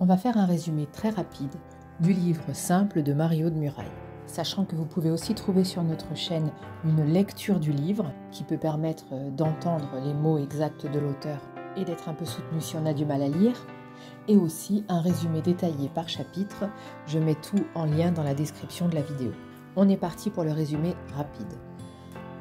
on va faire un résumé très rapide du livre simple de Mario de Muraille. Sachant que vous pouvez aussi trouver sur notre chaîne une lecture du livre qui peut permettre d'entendre les mots exacts de l'auteur et d'être un peu soutenu si on a du mal à lire, et aussi un résumé détaillé par chapitre. Je mets tout en lien dans la description de la vidéo. On est parti pour le résumé rapide.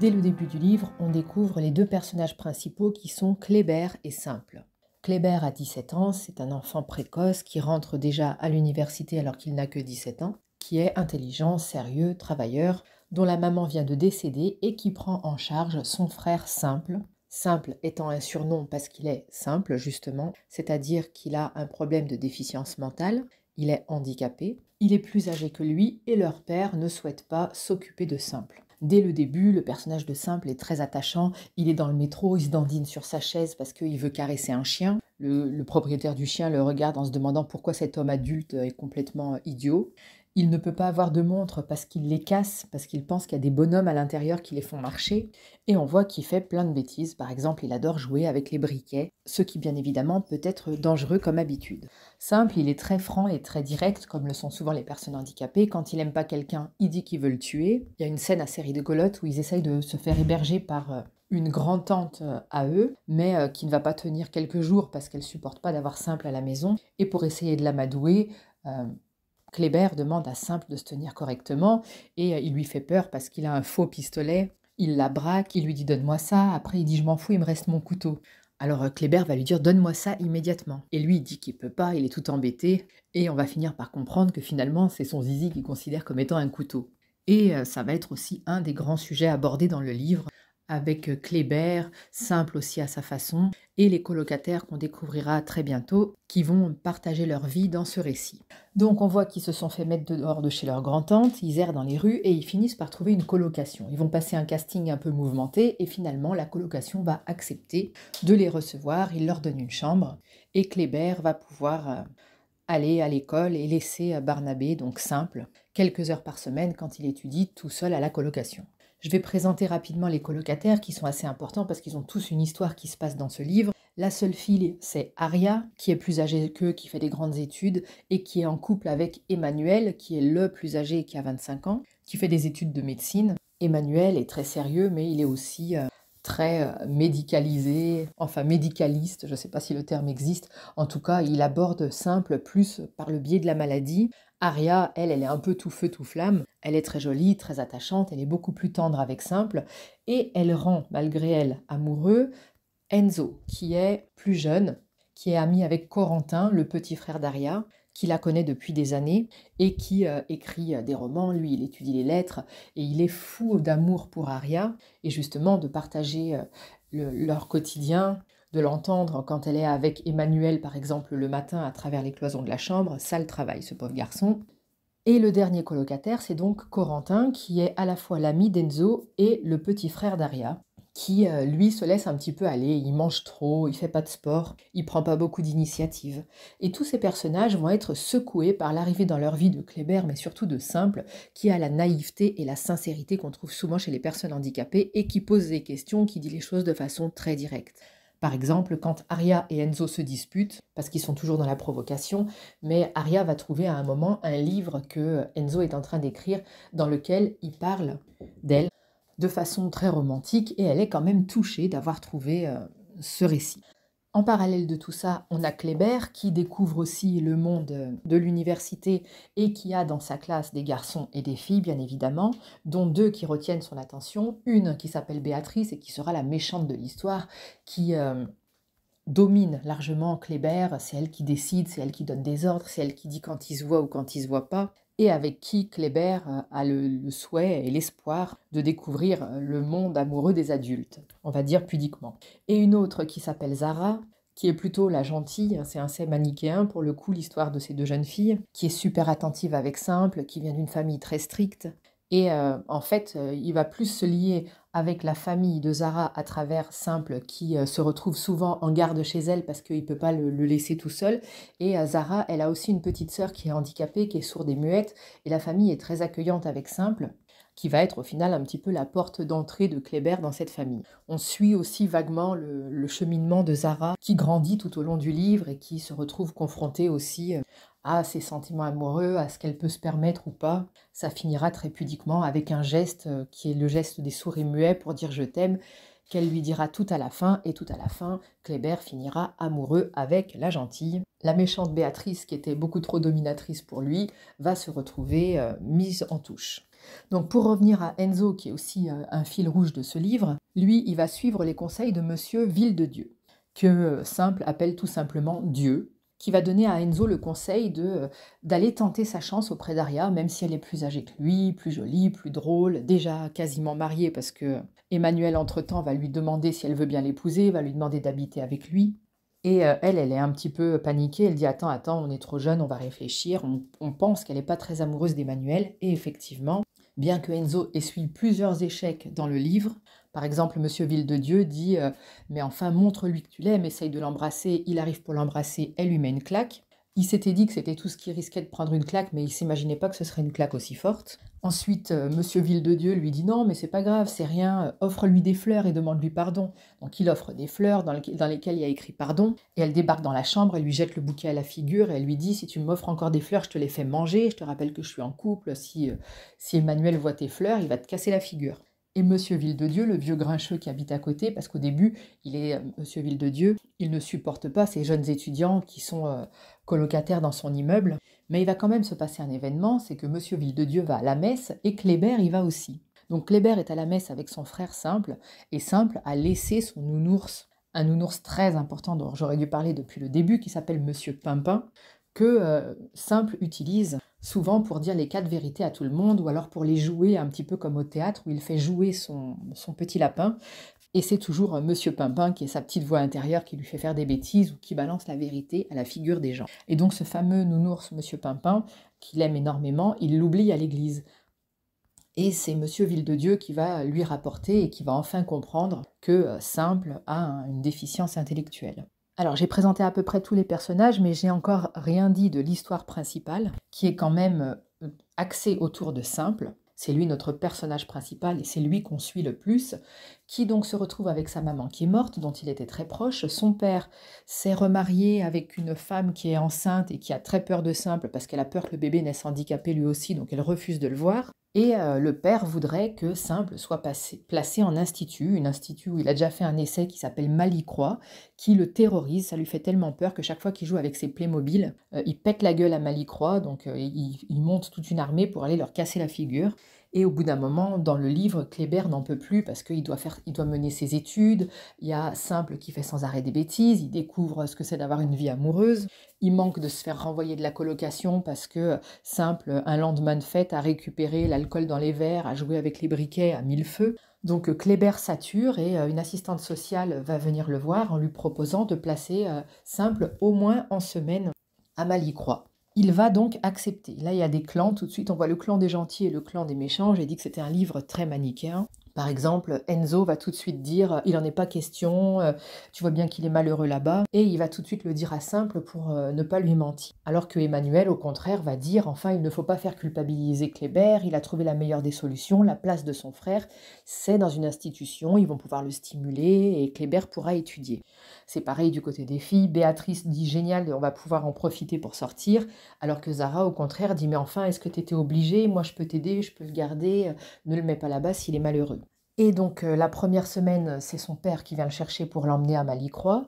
Dès le début du livre, on découvre les deux personnages principaux qui sont Kléber et Simple. Kléber a 17 ans, c'est un enfant précoce qui rentre déjà à l'université alors qu'il n'a que 17 ans, qui est intelligent, sérieux, travailleur, dont la maman vient de décéder et qui prend en charge son frère simple, simple étant un surnom parce qu'il est simple justement, c'est-à-dire qu'il a un problème de déficience mentale, il est handicapé, il est plus âgé que lui et leur père ne souhaite pas s'occuper de simple. Dès le début, le personnage de Simple est très attachant. Il est dans le métro, il se dandine sur sa chaise parce qu'il veut caresser un chien. Le, propriétaire du chien le regarde en se demandant pourquoi cet homme adulte est complètement euh, idiot. Il ne peut pas avoir de montre parce qu'il les casse, parce qu'il pense qu'il y a des bonhommes à l'intérieur qui les font marcher, et on voit qu'il fait plein de bêtises. Par exemple, il adore jouer avec les briquets, ce qui bien évidemment peut être dangereux comme habitude. Simple, il est très franc et très direct, comme le sont souvent les personnes handicapées. Quand il n'aime pas quelqu'un, il dit qu'il veut le tuer. Il y a une scène à série de golottes où ils essayent de se faire héberger par euh, une grande tante euh, à eux, mais euh, qui ne va pas tenir quelques jours parce qu'elle ne supporte pas d'avoir simple à la maison. Et pour essayer de l'amadouer, Kléber demande à Simple de se tenir correctement et euh, il lui fait peur parce qu'il a un faux pistolet. Il la braque, il lui dit donne-moi ça, après il dit je m'en fous, il me reste mon couteau. Alors euh, Kléber va lui dire donne-moi ça immédiatement. Et lui il dit qu'il peut pas, il est tout embêté et on va finir par comprendre que finalement c'est son zizi qu'il considère comme étant un couteau. Et euh, ça va être aussi un des grands sujets abordés dans le livre, avec euh, Kléber, simple aussi à sa façon, et les colocataires qu'on découvrira très bientôt, qui vont partager leur vie dans ce récit. Donc on voit qu'ils se sont fait mettre dehors de chez leur grand-tante, ils errent dans les rues et ils finissent par trouver une colocation. Ils vont passer un casting un peu mouvementé et finalement la colocation va accepter de les recevoir, il leur donne une chambre et Kléber va pouvoir euh, aller à l'école et laisser euh, Barnabé, donc simple, quelques heures par semaine quand il étudie tout seul à la colocation. Je vais présenter rapidement les colocataires qui sont assez importants parce qu'ils ont tous une histoire qui se passe dans ce livre. La seule fille, c'est Aria, qui est plus âgée qu'eux, qui fait des grandes études et qui est en couple avec Emmanuel, qui est le plus âgé qui a 25 ans, qui fait des études de médecine. Emmanuel est très sérieux, mais il est aussi euh, très euh, médicalisé, enfin médicaliste, je ne sais pas si le terme existe, en tout cas il aborde simple plus par le biais de la maladie. Aria, elle, elle est un peu tout feu, tout flamme, elle est très jolie, très attachante, elle est beaucoup plus tendre avec simple, et elle rend, malgré elle, amoureux Enzo, qui est plus jeune, qui est ami avec Corentin, le petit frère d'Aria, qui la connaît depuis des années et qui euh, écrit euh, des romans. Lui, il étudie les lettres et il est fou d'amour pour Aria. Et justement, de partager euh, leur quotidien, de l'entendre quand elle est avec Emmanuel, par exemple, le matin à travers les cloisons de la chambre, ça le travaille, ce pauvre garçon. Et le dernier colocataire, c'est donc Corentin, qui est à la fois l'ami d'Enzo et le petit frère d'Aria qui, euh, lui, se laisse un petit peu aller, il mange trop, il fait pas de sport, il prend pas beaucoup d'initiative. Et tous ces personnages vont être secoués par l'arrivée dans leur vie de Kléber, mais surtout de Simple, qui a la naïveté et la sincérité qu'on trouve souvent chez les personnes handicapées et qui pose des questions, qui dit les choses de façon très directe. Par exemple, quand Aria et Enzo se disputent, parce qu'ils sont toujours dans la provocation, mais Aria va trouver à un moment un livre que Enzo est en train d'écrire dans lequel il parle d'elle de façon très romantique et elle est quand même touchée d'avoir trouvé euh, ce récit. En parallèle de tout ça, on a Kléber qui découvre aussi le monde euh, de l'université et qui a dans sa classe des garçons et des filles, bien évidemment, dont deux qui retiennent son attention, une qui s'appelle Béatrice et qui sera la méchante de l'histoire, qui euh, domine largement Kléber, c'est elle qui décide, c'est elle qui donne des ordres, c'est elle qui dit quand il se voit ou quand il se voit pas, et avec qui Kléber euh, a le, souhait et l'espoir de découvrir euh, le monde amoureux des adultes, on va dire pudiquement. Et une autre qui s'appelle Zara, qui est plutôt la gentille, hein, c'est un sait manichéen pour le coup l'histoire de ces deux jeunes filles, qui est super attentive avec Simple, qui vient d'une famille très stricte, et euh, en fait, euh, il va plus se lier avec la famille de Zara à travers Simple, qui euh, se retrouve souvent en garde chez elle parce qu'il ne peut pas le, laisser tout seul. Et Zara, elle a aussi une petite sœur qui est handicapée, qui est sourde et muette. Et la famille est très accueillante avec Simple qui va être au final un petit peu la porte d'entrée de Kléber dans cette famille. On suit aussi vaguement le, cheminement de Zara, qui grandit tout au long du livre et qui se retrouve confrontée aussi à ses sentiments amoureux, à ce qu'elle peut se permettre ou pas. Ça finira très pudiquement avec un geste euh, qui est le geste des souris muets pour dire je t'aime, qu'elle lui dira tout à la fin, et tout à la fin, Kléber finira amoureux avec la gentille. La méchante Béatrice, qui était beaucoup trop dominatrice pour lui, va se retrouver euh, mise en touche. Donc pour revenir à Enzo, qui est aussi euh, un fil rouge de ce livre, lui, il va suivre les conseils de Monsieur Ville de Dieu, que Simple appelle tout simplement Dieu, qui va donner à Enzo le conseil de euh, d'aller tenter sa chance auprès d'Aria, même si elle est plus âgée que lui, plus jolie, plus drôle, déjà quasiment mariée parce que Emmanuel entre-temps va lui demander si elle veut bien l'épouser, va lui demander d'habiter avec lui. Et euh, elle, elle est un petit peu paniquée, elle dit attends, attends, on est trop jeune, on va réfléchir, on, on pense qu'elle n'est pas très amoureuse d'Emmanuel, et effectivement, bien que Enzo essuie plusieurs échecs dans le livre, par exemple, Monsieur Ville-de-Dieu dit euh, Mais enfin, montre-lui que tu l'aimes, essaye de l'embrasser. Il arrive pour l'embrasser, elle lui met une claque. Il s'était dit que c'était tout ce qui risquait de prendre une claque, mais il s'imaginait pas que ce serait une claque aussi forte. Ensuite, M. Euh, Monsieur Ville-de-Dieu lui dit non, mais c'est pas grave, c'est rien, offre-lui des fleurs et demande-lui pardon. Donc il offre des fleurs dans, lesquelles il y a écrit pardon, et elle débarque dans la chambre, elle lui jette le bouquet à la figure, et elle lui dit si tu m'offres encore des fleurs, je te les fais manger, je te rappelle que je suis en couple, si, euh, si Emmanuel voit tes fleurs, il va te casser la figure et Monsieur Ville-de-Dieu, le vieux grincheux qui habite à côté, parce qu'au début, il est euh, Monsieur Ville-de-Dieu, il ne supporte pas ces jeunes étudiants qui sont euh, colocataires dans son immeuble, mais il va quand même se passer un événement, c'est que Monsieur Ville-de-Dieu va à la messe et Kléber y va aussi. Donc Kléber est à la messe avec son frère Simple, et Simple a laissé son nounours, un nounours très important dont j'aurais dû parler depuis le début, qui s'appelle Monsieur Pimpin, que euh, Simple utilise souvent pour dire les quatre vérités à tout le monde, ou alors pour les jouer un petit peu comme au théâtre, où il fait jouer son, petit lapin. Et c'est toujours euh, Monsieur Pimpin qui est sa petite voix intérieure qui lui fait faire des bêtises ou qui balance la vérité à la figure des gens. Et donc ce fameux nounours Monsieur Pimpin, qu'il aime énormément, il l'oublie à l'église. Et c'est Monsieur Ville-de-Dieu qui va lui rapporter et qui va enfin comprendre que euh, Simple a une déficience intellectuelle. Alors j'ai présenté à peu près tous les personnages, mais j'ai encore rien dit de l'histoire principale, qui est quand même euh, axée autour de Simple. C'est lui notre personnage principal et c'est lui qu'on suit le plus, qui donc se retrouve avec sa maman qui est morte, dont il était très proche. Son père s'est remarié avec une femme qui est enceinte et qui a très peur de Simple parce qu'elle a peur que le bébé naisse handicapé lui aussi, donc elle refuse de le voir. Et euh, le père voudrait que Simple soit passé, placé en institut, une institut où il a déjà fait un essai qui s'appelle Malicroix, qui le terrorise. Ça lui fait tellement peur que chaque fois qu'il joue avec ses Playmobil, mobiles, euh, il pète la gueule à Malicroix, donc euh, il monte toute une armée pour aller leur casser la figure. Et au bout d'un moment, dans le livre, Kléber n'en peut plus parce qu'il doit, il doit mener ses études. Il y a Simple qui fait sans arrêt des bêtises. Il découvre ce que c'est d'avoir une vie amoureuse. Il manque de se faire renvoyer de la colocation parce que Simple, un lendemain de fête, a récupéré l'alcool dans les verres, a joué avec les briquets, à mille feux. feu. Donc euh, Kléber sature et euh, une assistante sociale va venir le voir en lui proposant de placer euh, Simple au moins en semaine à Malicroix il va donc accepter. Là, il y a des clans, tout de suite, on voit le clan des gentils et le clan des méchants. J'ai dit que c'était un livre très manichéen. Par exemple, Enzo va tout de suite dire euh, il n'en est pas question, euh, tu vois bien qu'il est malheureux là-bas, et il va tout de suite le dire à Simple pour euh, ne pas lui mentir. Alors que Emmanuel, au contraire, va dire enfin, il ne faut pas faire culpabiliser Kléber, il a trouvé la meilleure des solutions, la place de son frère, c'est dans une institution, ils vont pouvoir le stimuler et Kléber pourra étudier. C'est pareil du côté des filles, Béatrice dit génial, on va pouvoir en profiter pour sortir, alors que Zara, au contraire, dit mais enfin, est-ce que tu étais obligée Moi, je peux t'aider, je peux le garder, ne le mets pas là-bas s'il est malheureux. Et donc euh, la première semaine, c'est son père qui vient le chercher pour l'emmener à Malicroix.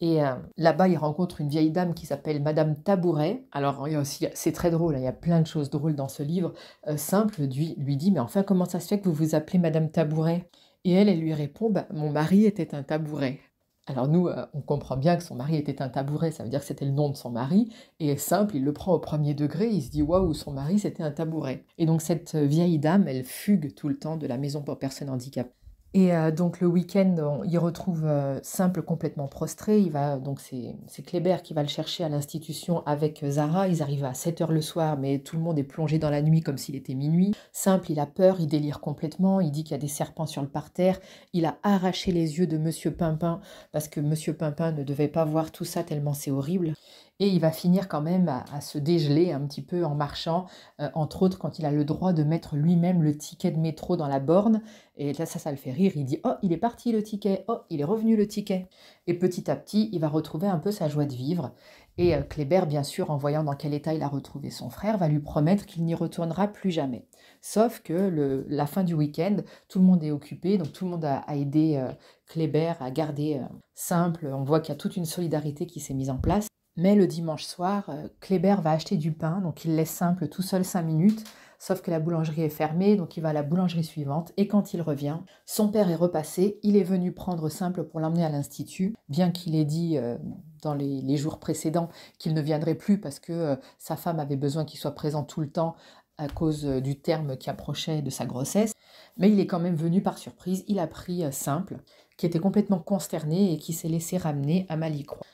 Et euh, là-bas, il rencontre une vieille dame qui s'appelle Madame Tabouret. Alors, aussi, c'est très drôle, hein, il y a plein de choses drôles dans ce livre. Euh, simple lui, dit, mais enfin, comment ça se fait que vous vous appelez Madame Tabouret Et elle, elle lui répond, bah, mon mari était un tabouret. Alors nous, euh, on comprend bien que son mari était un tabouret, ça veut dire que c'était le nom de son mari, et simple, il le prend au premier degré, il se dit waouh, son mari c'était un tabouret. Et donc cette euh, vieille dame, elle fugue tout le temps de la maison pour personnes handicapées. Et euh, donc le week-end, il retrouve euh, Simple complètement prostré. Il va donc c'est Kléber qui va le chercher à l'institution avec euh, Zara. Ils arrivent à 7h le soir, mais tout le monde est plongé dans la nuit comme s'il était minuit. Simple, il a peur, il délire complètement. Il dit qu'il y a des serpents sur le parterre. Il a arraché les yeux de Monsieur Pimpin parce que Monsieur Pimpin ne devait pas voir tout ça tellement c'est horrible et il va finir quand même à, se dégeler un petit peu en marchant, euh, entre autres quand il a le droit de mettre lui-même le ticket de métro dans la borne, et là ça, ça le fait rire, il dit ⁇ Oh, il est parti le ticket, oh, il est revenu le ticket ⁇ Et petit à petit, il va retrouver un peu sa joie de vivre, et euh, Kléber, bien sûr, en voyant dans quel état il a retrouvé son frère, va lui promettre qu'il n'y retournera plus jamais. Sauf que la fin du week-end, tout le monde est occupé, donc tout le monde a, aidé euh, Kléber à garder simple, on voit qu'il y a toute une solidarité qui s'est mise en place. Mais le dimanche soir, euh, Kléber va acheter du pain, donc il laisse simple tout seul 5 minutes, sauf que la boulangerie est fermée, donc il va à la boulangerie suivante, et quand il revient, son père est repassé, il est venu prendre simple pour l'emmener à l'institut, bien qu'il ait dit euh, dans les, jours précédents qu'il ne viendrait plus parce que euh, sa femme avait besoin qu'il soit présent tout le temps à cause du terme qui approchait de sa grossesse, mais il est quand même venu par surprise, il a pris simple, qui était complètement consterné et qui s'est laissé ramener à Malicroix.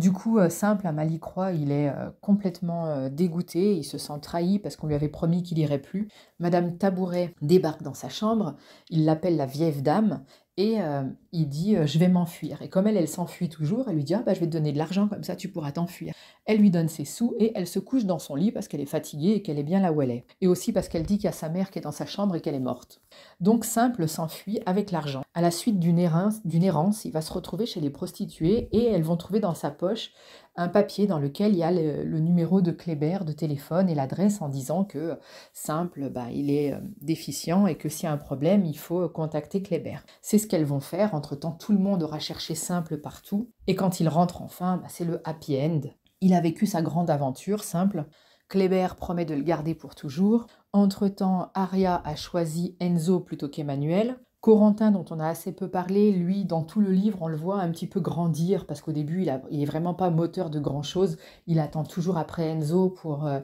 Du coup, euh, Simple, à Malicroix, il est euh, complètement euh, dégoûté, il se sent trahi parce qu'on lui avait promis qu'il irait plus. Madame Tabouret débarque dans sa chambre, il l'appelle la vieille dame, et euh, il dit euh, Je vais m'enfuir. Et comme elle, elle s'enfuit toujours, elle lui dit ah, bah, Je vais te donner de l'argent, comme ça tu pourras t'enfuir. Elle lui donne ses sous et elle se couche dans son lit parce qu'elle est fatiguée et qu'elle est bien là où elle est. Et aussi parce qu'elle dit qu'il y a sa mère qui est dans sa chambre et qu'elle est morte. Donc Simple s'enfuit avec l'argent. À la suite d'une errance, d'une errance, il va se retrouver chez les prostituées et elles vont trouver dans sa poche un papier dans lequel il y a le, numéro de Kléber de téléphone et l'adresse en disant que simple, bah, il est euh, déficient et que s'il y a un problème, il faut contacter Kléber. C'est ce qu'elles vont faire. Entre-temps, tout le monde aura cherché simple partout. Et quand il rentre enfin, bah, c'est le happy end. Il a vécu sa grande aventure, simple. Kléber promet de le garder pour toujours. Entre-temps, Aria a choisi Enzo plutôt qu'Emmanuel. Corentin, dont on a assez peu parlé, lui, dans tout le livre, on le voit un petit peu grandir, parce qu'au début, il n'est vraiment pas moteur de grand-chose. Il attend toujours après Enzo pour euh,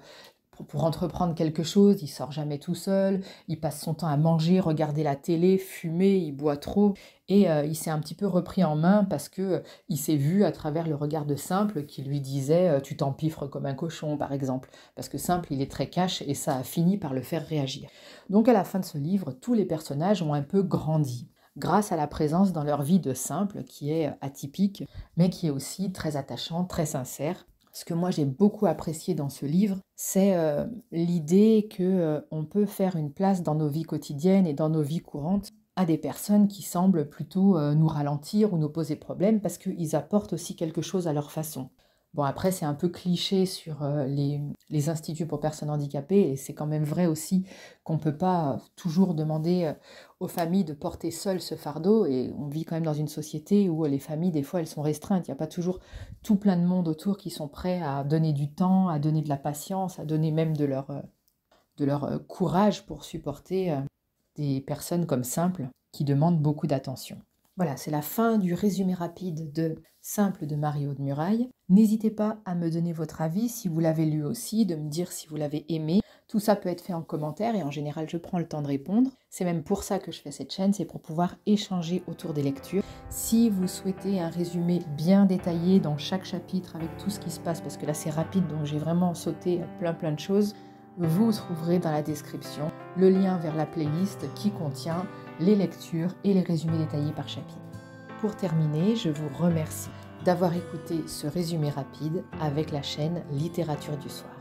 pour, entreprendre quelque chose, il sort jamais tout seul, il passe son temps à manger, regarder la télé, fumer, il boit trop. Et euh, il s'est un petit peu repris en main parce que euh, il s'est vu à travers le regard de Simple qui lui disait euh, tu t'empiffres comme un cochon par exemple parce que Simple il est très cash et ça a fini par le faire réagir. Donc à la fin de ce livre, tous les personnages ont un peu grandi grâce à la présence dans leur vie de Simple qui est atypique mais qui est aussi très attachant, très sincère ce que moi j'ai beaucoup apprécié dans ce livre, c'est euh, l'idée que euh, on peut faire une place dans nos vies quotidiennes et dans nos vies courantes à des personnes qui semblent plutôt euh, nous ralentir ou nous poser problème parce qu'ils apportent aussi quelque chose à leur façon. Bon, après, c'est un peu cliché sur euh, les, instituts pour personnes handicapées, et c'est quand même vrai aussi qu'on ne peut pas euh, toujours demander euh, aux familles de porter seules ce fardeau, et on vit quand même dans une société où les familles, des fois, elles sont restreintes. Il n'y a pas toujours tout plein de monde autour qui sont prêts à donner du temps, à donner de la patience, à donner même de leur, de leur courage pour supporter des personnes comme simples qui demandent beaucoup d'attention. Voilà, c'est la fin du résumé rapide de Simple de Mario de Muraille. N'hésitez pas à me donner votre avis si vous l'avez lu aussi, de me dire si vous l'avez aimé. Tout ça peut être fait en commentaire et en général je prends le temps de répondre. C'est même pour ça que je fais cette chaîne, c'est pour pouvoir échanger autour des lectures. Si vous souhaitez un résumé bien détaillé dans chaque chapitre avec tout ce qui se passe, parce que là c'est rapide donc j'ai vraiment sauté plein plein de choses, vous trouverez dans la description le lien vers la playlist qui contient les lectures et les résumés détaillés par chapitre. Pour terminer, je vous remercie d'avoir écouté ce résumé rapide avec la chaîne Littérature du Soir.